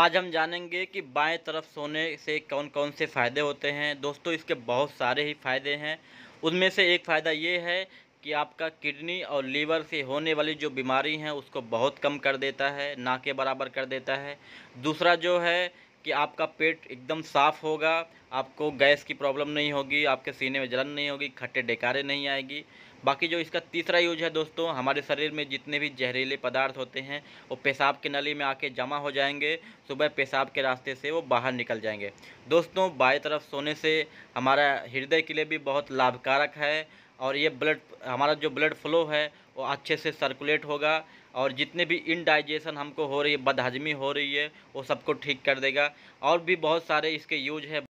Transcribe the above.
आज हम जानेंगे कि बाएं तरफ सोने से कौन कौन से फ़ायदे होते हैं दोस्तों इसके बहुत सारे ही फ़ायदे हैं उनमें से एक फ़ायदा ये है कि आपका किडनी और लीवर से होने वाली जो बीमारी हैं उसको बहुत कम कर देता है ना के बराबर कर देता है दूसरा जो है कि आपका पेट एकदम साफ़ होगा आपको गैस की प्रॉब्लम नहीं होगी आपके सीने में जलन नहीं होगी खट्टे डेकारे नहीं आएगी बाकी जो इसका तीसरा यूज है दोस्तों हमारे शरीर में जितने भी जहरीले पदार्थ होते हैं वो पेशाब के नली में आके जमा हो जाएंगे सुबह पेशाब के रास्ते से वो बाहर निकल जाएंगे दोस्तों बाएं तरफ सोने से हमारा हृदय के लिए भी बहुत लाभकारक है और ये ब्लड हमारा जो ब्लड फ्लो है वो अच्छे से सर्कुलेट होगा और जितने भी इनडाइजेशन हमको हो रही है बदहजमी हो रही है वो सबको ठीक कर देगा और भी बहुत सारे इसके यूज है